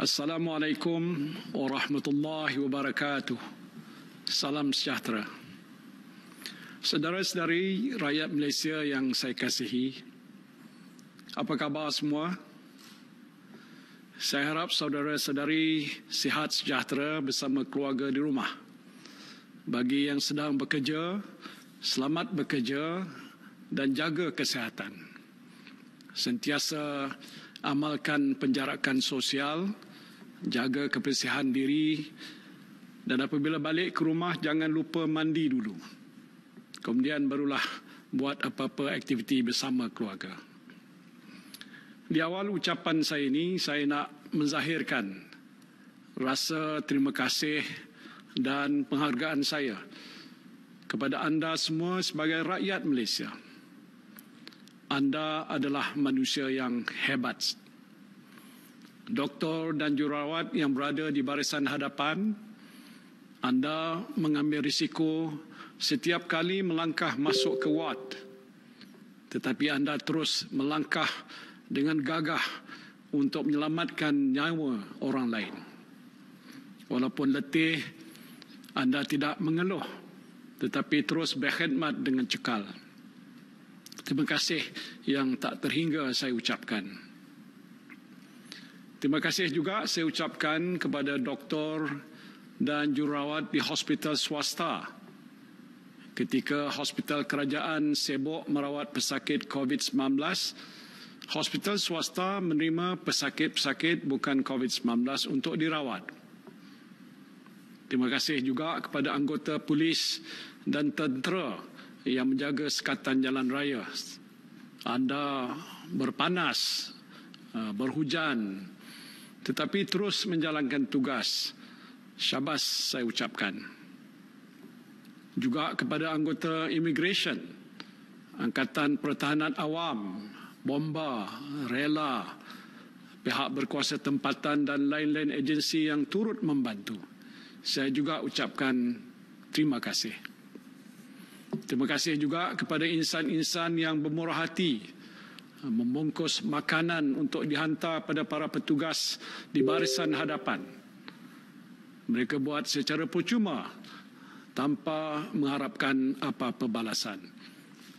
Assalamualaikum warahmatullahi wabarakatuh. Salam sejahtera. Saudara-saudari rakyat Malaysia yang saya kasihi, apa khabar semua? Saya harap saudara-saudari sihat sejahtera bersama keluarga di rumah. Bagi yang sedang bekerja, selamat bekerja dan jaga kesihatan. Sentiasa amalkan penjarakan sosial jaga kebersihan diri dan apabila balik ke rumah jangan lupa mandi dulu. Kemudian barulah buat apa-apa aktiviti bersama keluarga. Di awal ucapan saya ini saya nak menzahirkan rasa terima kasih dan penghargaan saya kepada anda semua sebagai rakyat Malaysia. Anda adalah manusia yang hebat doktor dan jurawat yang berada di barisan hadapan, anda mengambil risiko setiap kali melangkah masuk ke ward. Tetapi anda terus melangkah dengan gagah untuk menyelamatkan nyawa orang lain. Walaupun letih, anda tidak mengeluh tetapi terus berkhidmat dengan cekal. Terima kasih yang tak terhingga saya ucapkan. Terima kasih juga saya ucapkan kepada doktor dan jururawat di hospital swasta ketika hospital kerajaan sibuk merawat pesakit COVID-19 hospital swasta menerima pesakit-pesakit bukan COVID-19 untuk dirawat. Terima kasih juga kepada anggota polis dan tentera yang menjaga sekatan jalan raya. Anda berpanas, uh, berhujan, berhujan, tetapi terus menjalankan tugas. Syabas saya ucapkan. Juga kepada anggota immigration, Angkatan Pertahanan Awam, Bomba, Rela, pihak berkuasa tempatan dan lain-lain agensi yang turut membantu. Saya juga ucapkan terima kasih. Terima kasih juga kepada insan-insan yang bermurah hati Ha, membungkus makanan untuk dihantar pada para petugas di barisan hadapan. Mereka buat secara percuma tanpa mengharapkan apa pembalasan.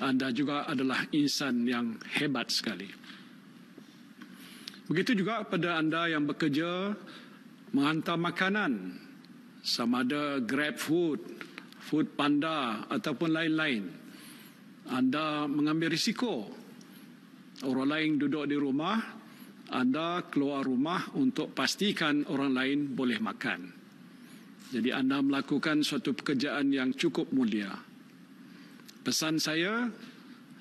Anda juga adalah insan yang hebat sekali. Begitu juga pada anda yang bekerja menghantar makanan sama ada grab food, food panda ataupun lain-lain. Anda mengambil risiko orang lain duduk di rumah, anda keluar rumah untuk pastikan orang lain boleh makan. Jadi anda melakukan suatu pekerjaan yang cukup mulia. Pesan saya,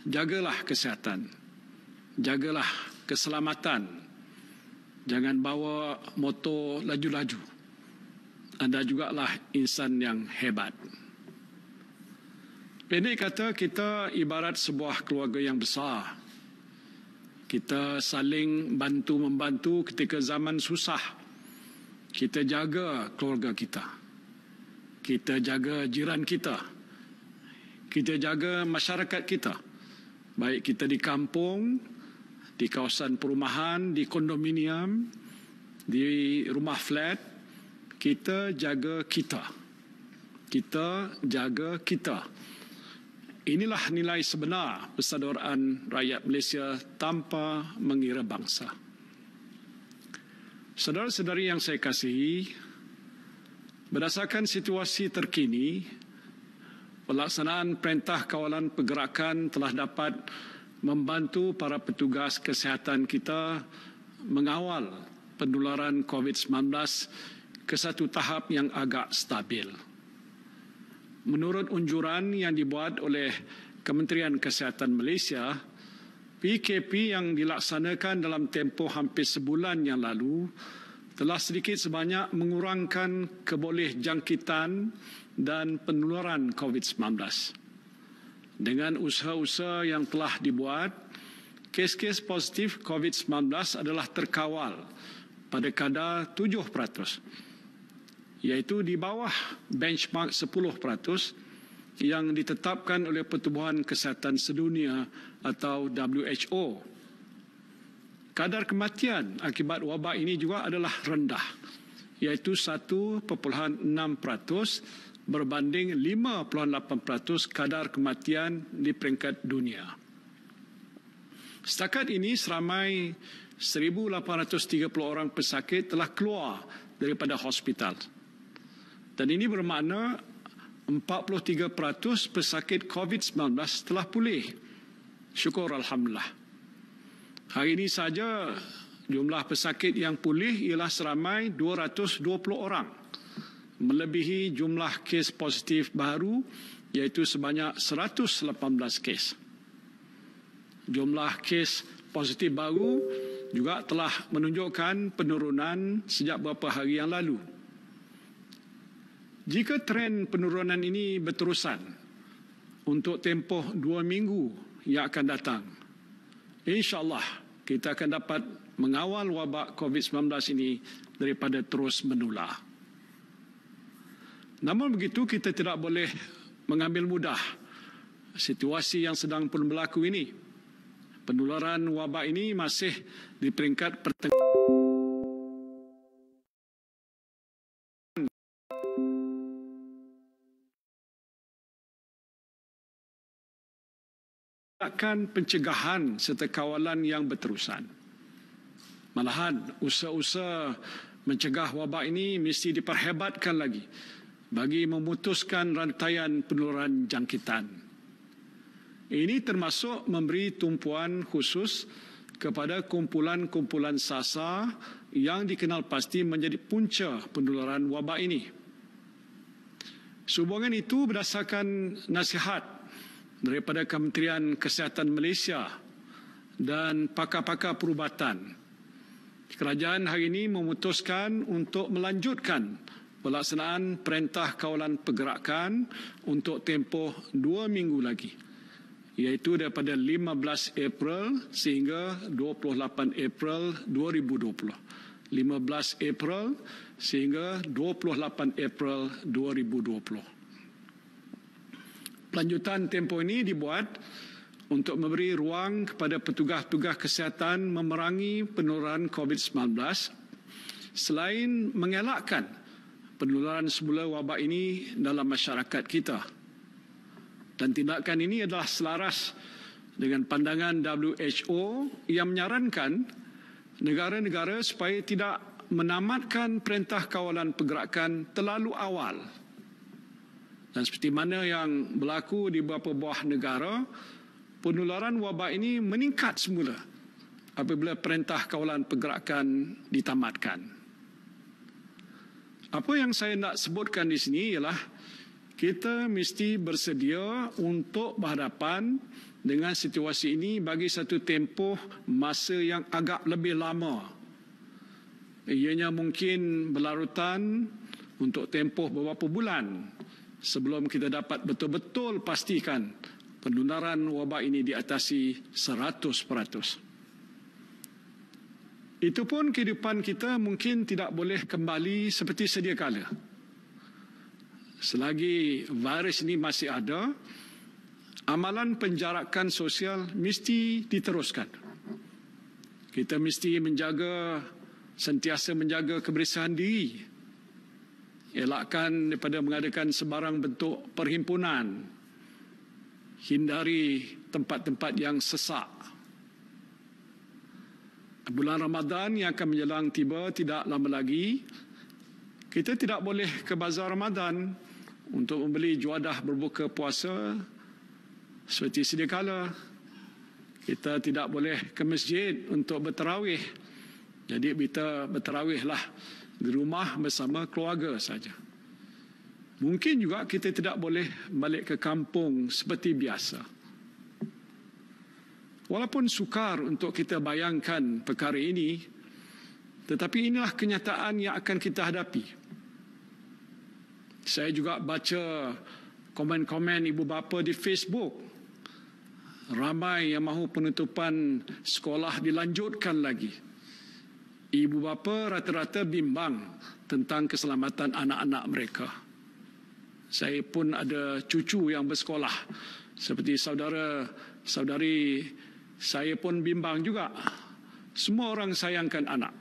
jagalah kesihatan. Jagalah keselamatan. Jangan bawa motor laju-laju. Anda juga lah insan yang hebat. Pendek kata kita ibarat sebuah keluarga yang besar kita saling bantu membantu ketika zaman susah kita jaga keluarga kita kita jaga jiran kita kita jaga masyarakat kita baik kita di kampung di kawasan perumahan di kondominium di rumah flat kita jaga kita kita jaga kita Inilah nilai sebenar persaudaraan rakyat Malaysia tanpa mengira bangsa. Saudara-saudari yang saya kasihi, berdasarkan situasi terkini, pelaksanaan perintah kawalan pergerakan telah dapat membantu para petugas kesihatan kita mengawal penularan COVID-19 ke satu tahap yang agak stabil menurut unjuran yang dibuat oleh Kementerian Kesihatan Malaysia, PKP yang dilaksanakan dalam tempoh hampir sebulan yang lalu telah sedikit sebanyak mengurangkan keboleh jangkitan dan penularan COVID-19. Dengan usaha-usaha yang telah dibuat, kes-kes positif COVID-19 adalah terkawal pada kadar 7% iaitu di bawah benchmark 10% yang ditetapkan oleh Pertubuhan Kesihatan Sedunia atau WHO. Kadar kematian akibat wabak ini juga adalah rendah iaitu 1.6% berbanding 5.8% kadar kematian di peringkat dunia. Setakat ini seramai 1830 orang pesakit telah keluar daripada hospital. Dan ini bermakna 43% pesakit COVID-19 telah pulih. Syukur Alhamdulillah. Hari ini saja jumlah pesakit yang pulih ialah seramai 220 orang. Melebihi jumlah kes positif baru iaitu sebanyak 118 kes. Jumlah kes positif baru juga telah menunjukkan penurunan sejak beberapa hari yang lalu. Jika tren penurunan ini berterusan untuk tempoh dua minggu yang akan datang, insyaAllah kita akan dapat mengawal wabak COVID-19 ini daripada terus menular. Namun begitu, kita tidak boleh mengambil mudah situasi yang sedang pun berlaku ini. Penularan wabak ini masih di peringkat pertengahan. tindakan pencegahan serta kawalan yang berterusan. Malahan, usaha-usaha mencegah wabak ini mesti diperhebatkan lagi bagi memutuskan rantaian penularan jangkitan. Ini termasuk memberi tumpuan khusus kepada kumpulan-kumpulan sasa yang dikenal pasti menjadi punca penularan wabak ini. Subuangan itu berdasarkan nasihat daripada Kementerian Kesihatan Malaysia dan pakar-pakar perubatan. Kerajaan hari ini memutuskan untuk melanjutkan pelaksanaan perintah kawalan pergerakan untuk tempoh dua minggu lagi iaitu daripada 15 April sehingga 28 April 2020. 15 April sehingga 28 April 2020 pelanjutan tempo ini dibuat untuk memberi ruang kepada petugas-petugas kesihatan memerangi penularan COVID-19 selain mengelakkan penularan semula wabak ini dalam masyarakat kita. Dan tindakan ini adalah selaras dengan pandangan WHO yang menyarankan negara-negara supaya tidak menamatkan perintah kawalan pergerakan terlalu awal dan seperti mana yang berlaku di beberapa buah negara, penularan wabak ini meningkat semula apabila perintah kawalan pergerakan ditamatkan. Apa yang saya nak sebutkan di sini ialah kita mesti bersedia untuk berhadapan dengan situasi ini bagi satu tempoh masa yang agak lebih lama. Ianya mungkin berlarutan untuk tempoh beberapa bulan sebelum kita dapat betul-betul pastikan penularan wabak ini diatasi 100%. Itu pun kehidupan kita mungkin tidak boleh kembali seperti sedia kala. Selagi virus ini masih ada, amalan penjarakan sosial mesti diteruskan. Kita mesti menjaga sentiasa menjaga kebersihan diri elakkan daripada mengadakan sebarang bentuk perhimpunan hindari tempat-tempat yang sesak bulan Ramadan yang akan menjelang tiba tidak lama lagi kita tidak boleh ke bazar Ramadan untuk membeli juadah berbuka puasa seperti sediakala kita tidak boleh ke masjid untuk berterawih jadi kita berterawihlah di rumah bersama keluarga saja. Mungkin juga kita tidak boleh balik ke kampung seperti biasa. Walaupun sukar untuk kita bayangkan perkara ini, tetapi inilah kenyataan yang akan kita hadapi. Saya juga baca komen-komen ibu bapa di Facebook. Ramai yang mahu penutupan sekolah dilanjutkan lagi. Ibu bapa rata-rata bimbang tentang keselamatan anak-anak mereka. Saya pun ada cucu yang bersekolah. Seperti saudara, saudari saya pun bimbang juga. Semua orang sayangkan anak.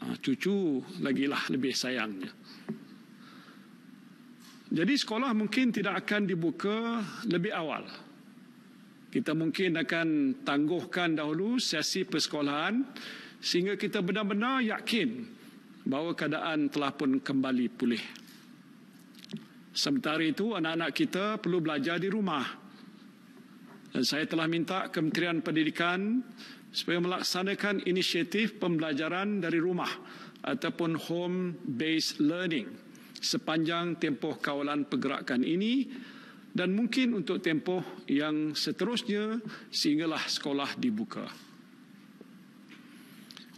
Ha, cucu lagilah lebih sayangnya. Jadi sekolah mungkin tidak akan dibuka lebih awal. Kita mungkin akan tangguhkan dahulu sesi persekolahan sehingga kita benar-benar yakin bahawa keadaan telah pun kembali pulih. Sementara itu, anak-anak kita perlu belajar di rumah. Dan saya telah minta Kementerian Pendidikan supaya melaksanakan inisiatif pembelajaran dari rumah ataupun home-based learning sepanjang tempoh kawalan pergerakan ini dan mungkin untuk tempoh yang seterusnya sehinggalah sekolah dibuka.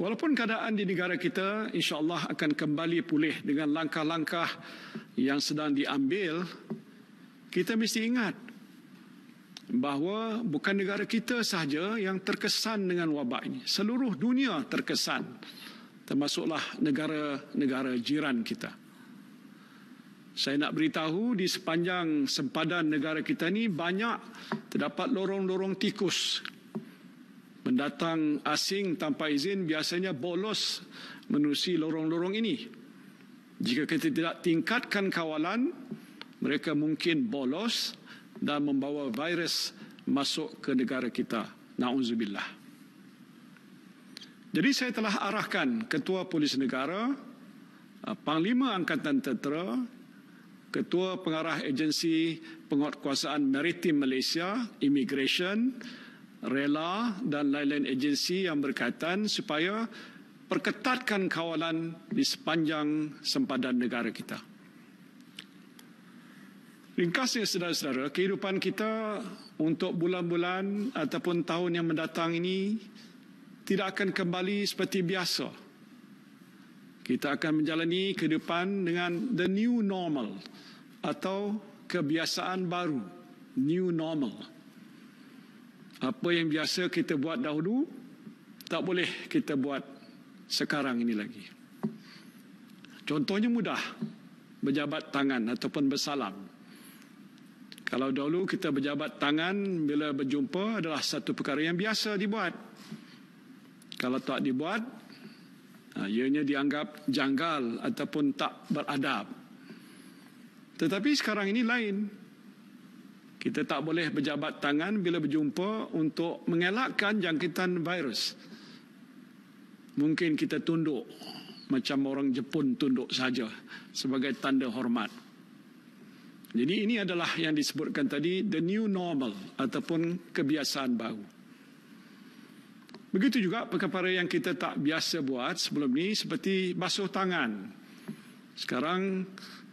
Walaupun keadaan di negara kita insya-Allah akan kembali pulih dengan langkah-langkah yang sedang diambil, kita mesti ingat bahawa bukan negara kita sahaja yang terkesan dengan wabak ini. Seluruh dunia terkesan termasuklah negara-negara jiran kita. Saya nak beritahu di sepanjang sempadan negara kita ini banyak terdapat lorong-lorong tikus mendatang asing tanpa izin biasanya bolos menerusi lorong-lorong ini. Jika kita tidak tingkatkan kawalan, mereka mungkin bolos dan membawa virus masuk ke negara kita. Na'udzubillah. Jadi saya telah arahkan Ketua Polis Negara, eh, Panglima Angkatan Tentera, Ketua Pengarah Agensi Penguatkuasaan Maritim Malaysia, Immigration, rela dan lain-lain agensi yang berkaitan supaya perketatkan kawalan di sepanjang sempadan negara kita. Ringkasnya, saudara-saudara, kehidupan kita untuk bulan-bulan ataupun tahun yang mendatang ini tidak akan kembali seperti biasa. Kita akan menjalani kehidupan dengan the new normal atau kebiasaan baru, new normal apa yang biasa kita buat dahulu tak boleh kita buat sekarang ini lagi. Contohnya mudah berjabat tangan ataupun bersalam. Kalau dahulu kita berjabat tangan bila berjumpa adalah satu perkara yang biasa dibuat. Kalau tak dibuat, ha, ianya dianggap janggal ataupun tak beradab. Tetapi sekarang ini lain, kita tak boleh berjabat tangan bila berjumpa untuk mengelakkan jangkitan virus. Mungkin kita tunduk macam orang Jepun tunduk saja sebagai tanda hormat. Jadi ini adalah yang disebutkan tadi the new normal ataupun kebiasaan baru. Begitu juga perkara yang kita tak biasa buat sebelum ni seperti basuh tangan. Sekarang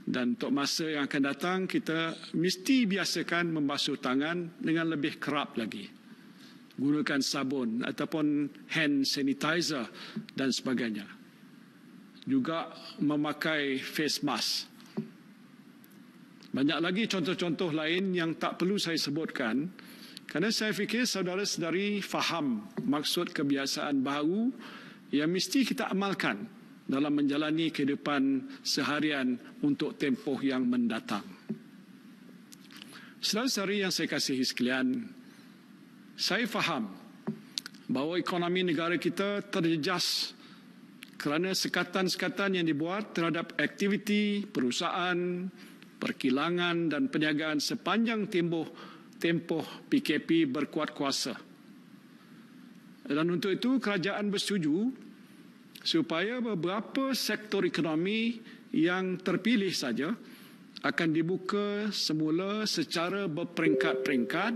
dan untuk masa yang akan datang kita mesti biasakan membasuh tangan dengan lebih kerap lagi gunakan sabun ataupun hand sanitizer dan sebagainya juga memakai face mask banyak lagi contoh-contoh lain yang tak perlu saya sebutkan kerana saya fikir saudara-saudari faham maksud kebiasaan baru yang mesti kita amalkan dalam menjalani kehidupan seharian untuk tempoh yang mendatang. Selain saudari yang saya kasihi sekalian, saya faham bahawa ekonomi negara kita terjejas kerana sekatan-sekatan yang dibuat terhadap aktiviti perusahaan, perkilangan dan perniagaan sepanjang tempoh tempoh PKP berkuat kuasa. Dan untuk itu kerajaan bersetuju supaya beberapa sektor ekonomi yang terpilih saja akan dibuka semula secara berperingkat-peringkat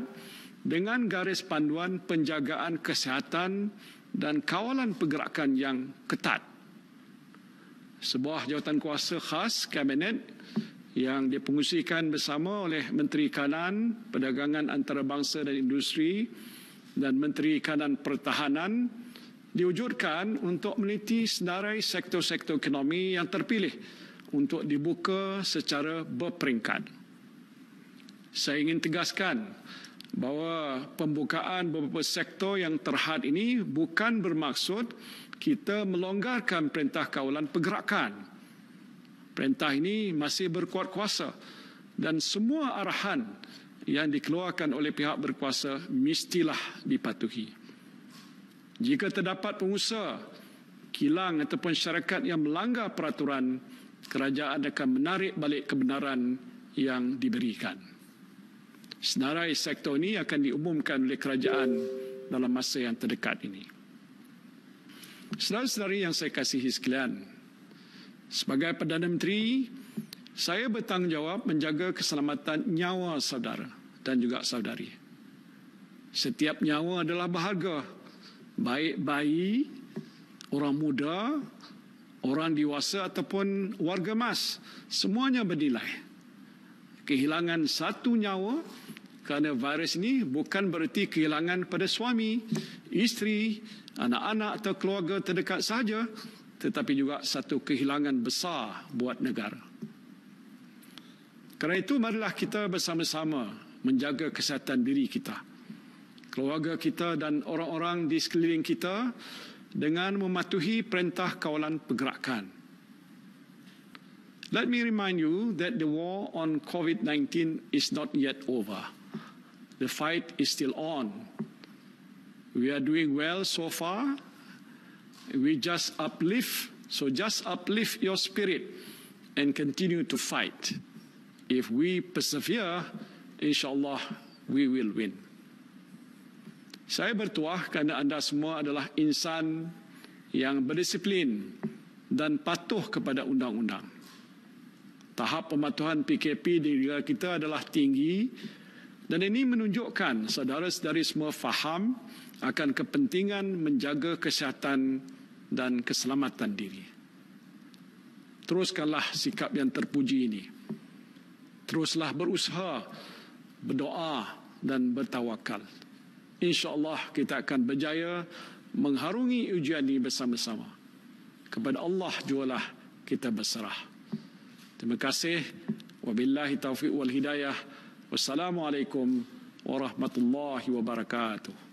dengan garis panduan penjagaan kesihatan dan kawalan pergerakan yang ketat. Sebuah jawatan kuasa khas Kabinet yang dipengusikan bersama oleh Menteri Kanan, Perdagangan Antarabangsa dan Industri dan Menteri Kanan Pertahanan diwujudkan untuk meneliti senarai sektor-sektor ekonomi yang terpilih untuk dibuka secara berperingkat. Saya ingin tegaskan bahawa pembukaan beberapa sektor yang terhad ini bukan bermaksud kita melonggarkan perintah kawalan pergerakan. Perintah ini masih berkuat kuasa dan semua arahan yang dikeluarkan oleh pihak berkuasa mestilah dipatuhi jika terdapat pengusaha, kilang ataupun syarikat yang melanggar peraturan, kerajaan akan menarik balik kebenaran yang diberikan. Senarai sektor ini akan diumumkan oleh kerajaan dalam masa yang terdekat ini. Senarai-senarai yang saya kasihi sekalian, sebagai Perdana Menteri, saya bertanggungjawab menjaga keselamatan nyawa saudara dan juga saudari. Setiap nyawa adalah berharga baik bayi, orang muda, orang dewasa ataupun warga mas, semuanya bernilai. Kehilangan satu nyawa kerana virus ini bukan bererti kehilangan pada suami, isteri, anak-anak atau keluarga terdekat saja, tetapi juga satu kehilangan besar buat negara. Kerana itu marilah kita bersama-sama menjaga kesihatan diri kita keluarga kita dan orang-orang di sekeliling kita dengan mematuhi perintah kawalan pergerakan. Let me remind you that the war on COVID-19 is not yet over. The fight is still on. We are doing well so far. We just uplift, so just uplift your spirit and continue to fight. If we persevere, inshallah, we will win. Saya bertuah kerana anda semua adalah insan yang berdisiplin dan patuh kepada undang-undang. Tahap pematuhan PKP di negara kita adalah tinggi dan ini menunjukkan saudara-saudari semua faham akan kepentingan menjaga kesihatan dan keselamatan diri. Teruskanlah sikap yang terpuji ini. Teruslah berusaha, berdoa dan bertawakal insyaAllah kita akan berjaya mengharungi ujian ini bersama-sama. Kepada Allah jualah kita berserah. Terima kasih. Wa Wabillahi taufiq wal hidayah. Wassalamualaikum warahmatullahi wabarakatuh.